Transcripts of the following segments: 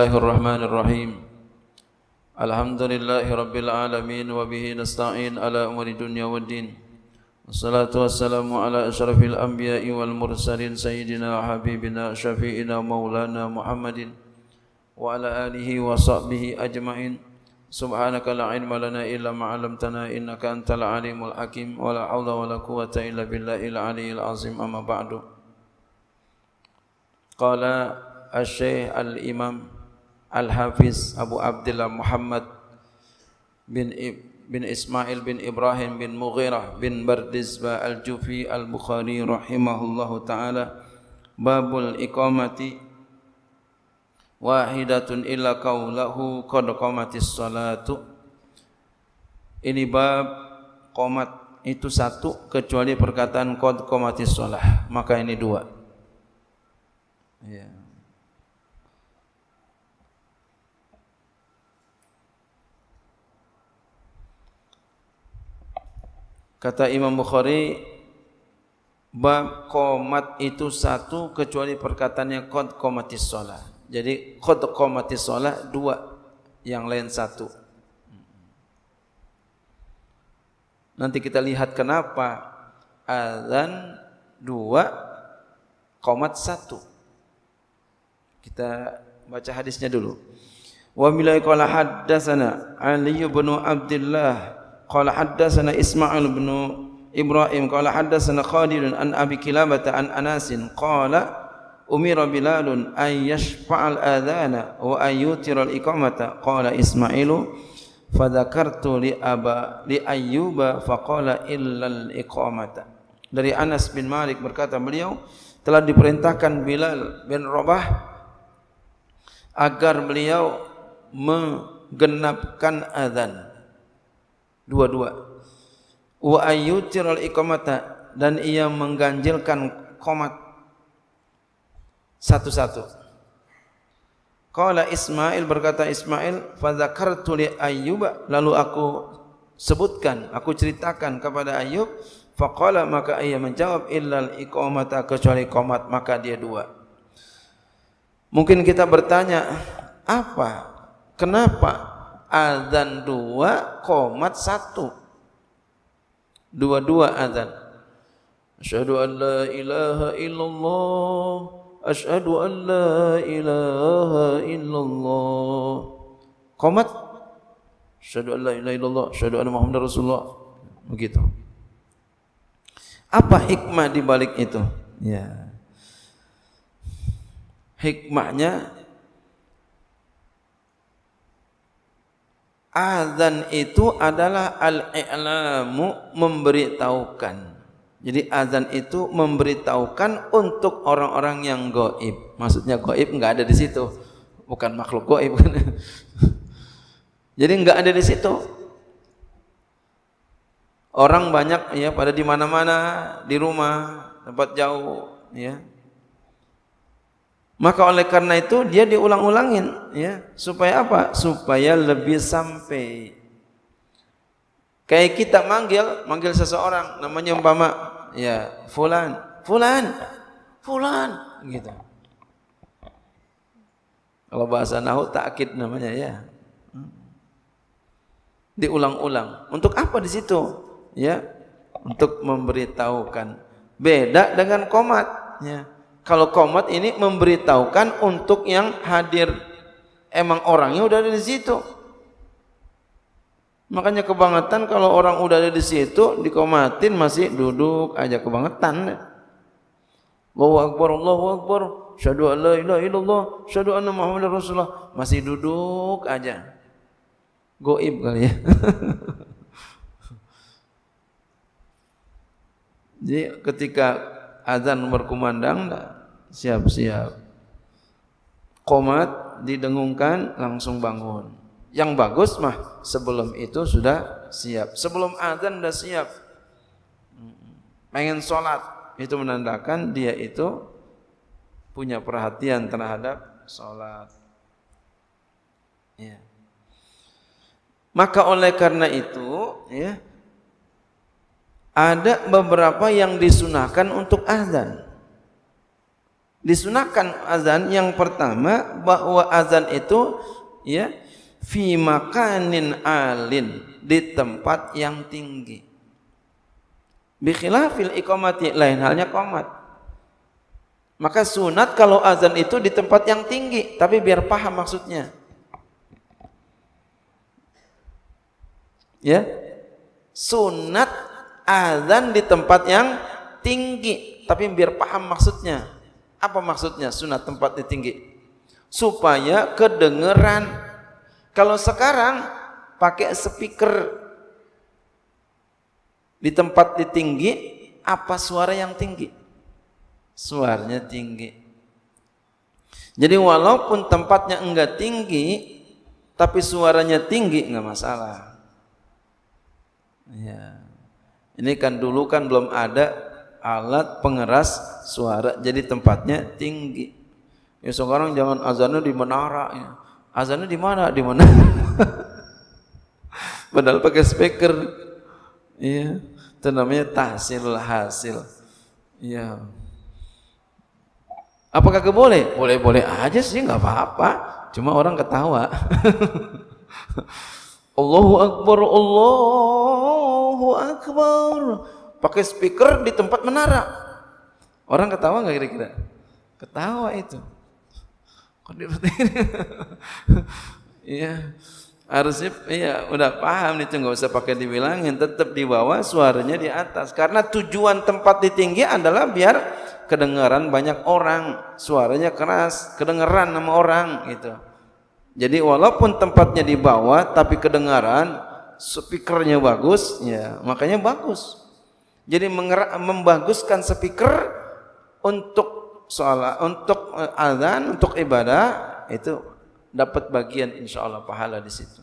الله الرحمن الرحيم الحمد لله رب العالمين وبه نستعين على أمور الدنيا والدين والصلاة والسلام على أشرف الأنبياء والمرسلين سيدنا حبيبنا شفيئنا مولانا محمد وعلى آله وصحبه أجمعين سبحانك لا علم لنا إلا ما علمتنا إنك أنت العليم الحكيم ولا حول ولا قوة إلا بالله العلي العظيم أما بعد قال الشيخ الإمام Al-Hafiz Abu Abdullah Muhammad bin bin Ismail bin Ibrahim bin Mughirah bin Bardizba Al-Jufi Al-Bukhari rahimahullahu taala babul iqamati wahidatun illa qaulahu qad qamatis salatu ini bab qomat itu satu kecuali perkataan qad qamatis salah maka ini dua ya yeah. Kata Imam Bukhari, bab komat itu satu kecuali perkataannya kod komatis sholat. Jadi kod komatis sholat dua, yang lain satu. Nanti kita lihat kenapa azan dua, komat satu. Kita baca hadisnya dulu. Wa bilai qala haddatsana Ali bin Abdullah qala haddatsana Ismail bin Ibrahim qala haddatsana Khalid an Abi Kilabah an Anas qala umira Bilalun ay yashfa'al adhana wa ayyutira al-iqamata qala Ismailu fadzakartu li aba li ayyuba dari Anas bin Malik berkata beliau telah diperintahkan Bilal bin Rabah agar beliau menggenapkan azan dua-dua wa ayyutirul iqamata dan ia mengganjilkan komat satu-satu Qala Ismail berkata Ismail fadzakartu li Ayyuba lalu aku sebutkan aku ceritakan kepada Ayyub faqala maka ia menjawab illal iqamata kecuali qomat maka dia dua Mungkin kita bertanya apa kenapa Adhan dua, komat satu. Dua-dua adhan. Asyhadu an la ilaha illallah. Asyhadu an la ilaha illallah. Komat. Asyhadu an la ilaha illallah. Asyhadu anna Muhammad Rasulullah. Begitu. Apa hikmah di balik itu? Ya. Hikmahnya Azan itu adalah al-i'lamu memberitahukan. Jadi azan itu memberitahukan untuk orang-orang yang goib. Maksudnya goib nggak ada di situ, bukan makhluk goib. Jadi nggak ada di situ. Orang banyak ya pada di mana-mana, di rumah, tempat jauh, ya maka oleh karena itu dia diulang-ulangin ya, supaya apa? Supaya lebih sampai. Kayak kita manggil, manggil seseorang namanya umpama ya fulan, fulan, fulan gitu. Kalau bahasa nahu takkid namanya ya. Diulang-ulang. Untuk apa di situ? Ya, untuk memberitahukan. Beda dengan komat ya kalau komat ini memberitahukan untuk yang hadir emang orangnya udah ada di situ. Makanya kebangetan kalau orang udah ada di situ dikomatin masih duduk aja kebangetan. Allahu akbar, Allahu akbar. Syahadu an la ilaha illallah, syahadu anna Muhammadar Rasulullah. Masih duduk aja. Goib kali ya. Jadi ketika azan berkumandang siap-siap komat didengungkan langsung bangun yang bagus mah sebelum itu sudah siap sebelum azan sudah siap pengen sholat itu menandakan dia itu punya perhatian terhadap sholat ya. maka oleh karena itu ya ada beberapa yang disunahkan untuk azan. Disunahkan azan yang pertama bahwa azan itu ya fi makanin alin di tempat yang tinggi. fil ikomati lain halnya komat. Maka sunat kalau azan itu di tempat yang tinggi, tapi biar paham maksudnya. Ya. Sunat azan di tempat yang tinggi tapi biar paham maksudnya apa maksudnya sunat tempat di tinggi supaya kedengeran kalau sekarang pakai speaker di tempat di tinggi apa suara yang tinggi suaranya tinggi jadi walaupun tempatnya enggak tinggi tapi suaranya tinggi enggak masalah ya ini kan dulu kan belum ada alat pengeras suara, jadi tempatnya tinggi. Ya sekarang jangan azannya di menara. Ya. Azannya di mana? Di mana? Padahal pakai speaker. Iya, itu namanya tahsil hasil. Iya. Apakah boleh? Boleh-boleh aja sih, nggak apa-apa. Cuma orang ketawa. Allahu Akbar, Allahu Akbar. Pakai speaker di tempat menara. Orang ketawa nggak kira-kira? Ketawa itu. Iya. Harusnya iya udah paham itu nggak usah pakai dibilangin, tetap di bawah suaranya di atas. Karena tujuan tempat di tinggi adalah biar kedengaran banyak orang, suaranya keras, kedengaran sama orang gitu. Jadi walaupun tempatnya di bawah tapi kedengaran, speakernya bagus, ya makanya bagus. Jadi membaguskan speaker untuk soal untuk eh, azan, untuk ibadah itu dapat bagian insya Allah pahala di situ.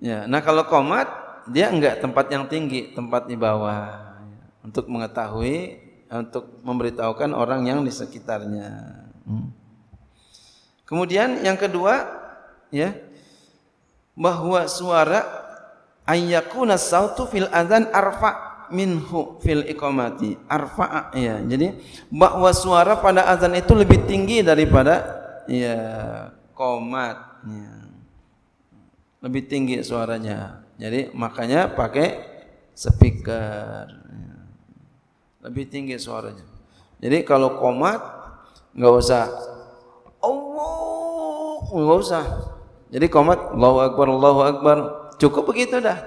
Ya, nah kalau komat dia enggak tempat yang tinggi, tempat di bawah untuk mengetahui, untuk memberitahukan orang yang di sekitarnya. Hmm. Kemudian yang kedua ya bahwa suara ayakuna sautu fil adzan arfa minhu fil iqamati arfa ya. Jadi bahwa suara pada azan itu lebih tinggi daripada ya komat ya. Lebih tinggi suaranya. Jadi makanya pakai speaker. Ya. Lebih tinggi suaranya. Jadi kalau komat Enggak usah Allah enggak usah jadi komat Allahu Akbar Allahu Akbar cukup begitu dah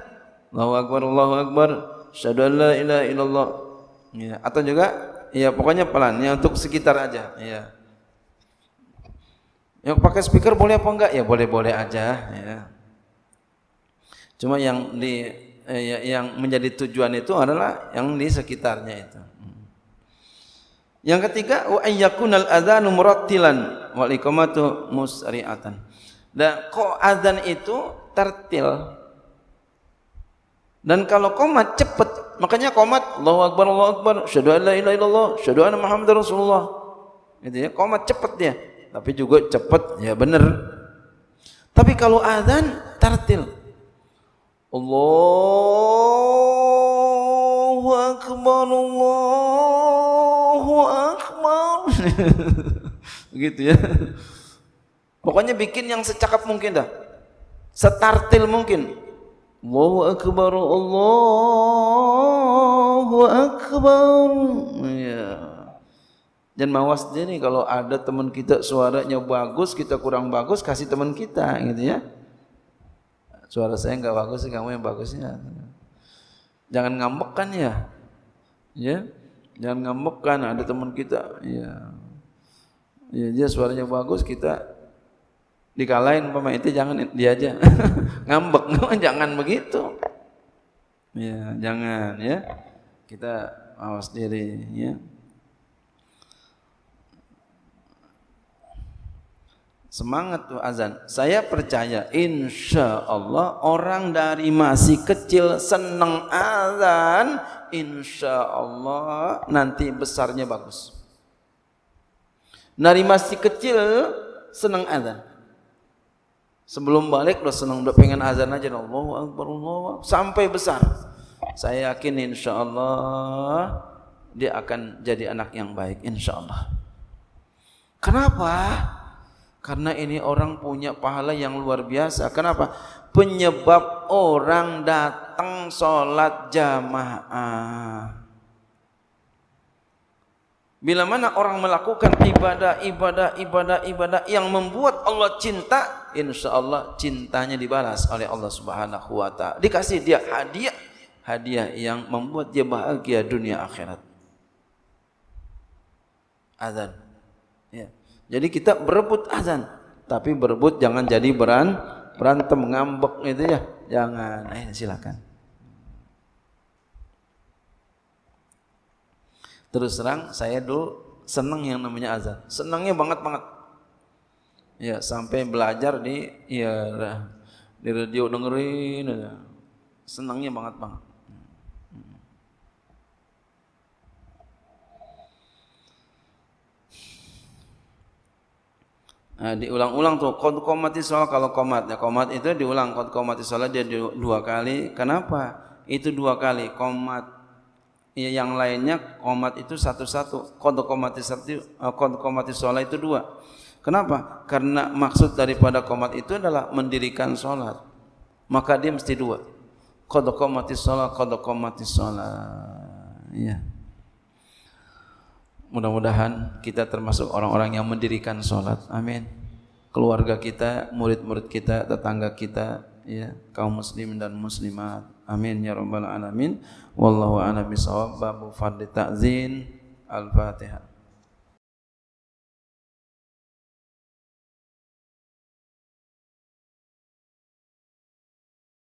Allahu Akbar Allahu Akbar syahadu an la ilaha illallah ya. atau juga ya pokoknya pelan ya untuk sekitar aja ya yang pakai speaker boleh apa enggak ya boleh-boleh aja ya cuma yang di eh, ya, yang menjadi tujuan itu adalah yang di sekitarnya itu yang ketiga wa ayyakunal adzanu murattilan wal iqamatu musri'atan. Dan kok azan itu tertil. Dan kalau komat cepat, makanya komat Allahu akbar Allahu akbar, syahadu alla ilaha illallah, syahadu anna muhammadar rasulullah. Itu ya, komat cepat dia. Tapi juga cepat ya benar. Tapi kalau azan tertil. Allahu akbar Allah gitu ya. Pokoknya bikin yang secakap mungkin dah. Setartil mungkin. Allahu akbar Allahu akbar. Ya. Dan mawas diri kalau ada teman kita suaranya bagus, kita kurang bagus, kasih teman kita gitu ya. Suara saya enggak bagus, sih kamu yang bagusnya. Jangan ngambek kan ya. Ya. Jangan ngambek kan, ada teman kita. Ya. Ya, dia suaranya bagus, kita dikalahin pemain itu jangan dia aja ngambek jangan begitu ya jangan ya kita awas diri ya Semangat tuh azan. Saya percaya insya Allah orang dari masih kecil seneng azan. Insya Allah nanti besarnya bagus. Nari masih kecil senang azan. Sebelum balik udah senang, udah pengen azan aja. Allah Akbar, Allah Sampai besar. Saya yakin insya Allah dia akan jadi anak yang baik insya Allah. Kenapa? Karena ini orang punya pahala yang luar biasa. Kenapa? Penyebab orang datang sholat jamaah. Bila mana orang melakukan ibadah, ibadah, ibadah, ibadah yang membuat Allah cinta, insya Allah cintanya dibalas oleh Allah Subhanahu Wa Taala. Dikasih dia hadiah, hadiah yang membuat dia bahagia dunia akhirat. Azan. Ya. Jadi kita berebut azan, tapi berebut jangan jadi beran berantem ngambek gitu ya. Jangan. Eh silakan. Terus terang saya dulu seneng yang namanya azan. senangnya banget banget. Ya sampai belajar di ya di radio dengerin. Ya. Senengnya banget banget. Nah, diulang-ulang tuh qad qomati sholat kalau komat ya komat itu diulang qad qomati sholat dia dua kali kenapa itu dua kali komat Ya, yang lainnya komat itu satu-satu kod komat satu kod eh, komat sholat itu dua kenapa karena maksud daripada komat itu adalah mendirikan sholat maka dia mesti dua kod komat sholat kod komat sholat ya mudah-mudahan kita termasuk orang-orang yang mendirikan sholat amin keluarga kita murid-murid kita tetangga kita ya kaum muslim dan muslimat Amin ya rabbal alamin. Wallahu a'lam bishawab. Babu fadli ta'zin. Al-Fatihah.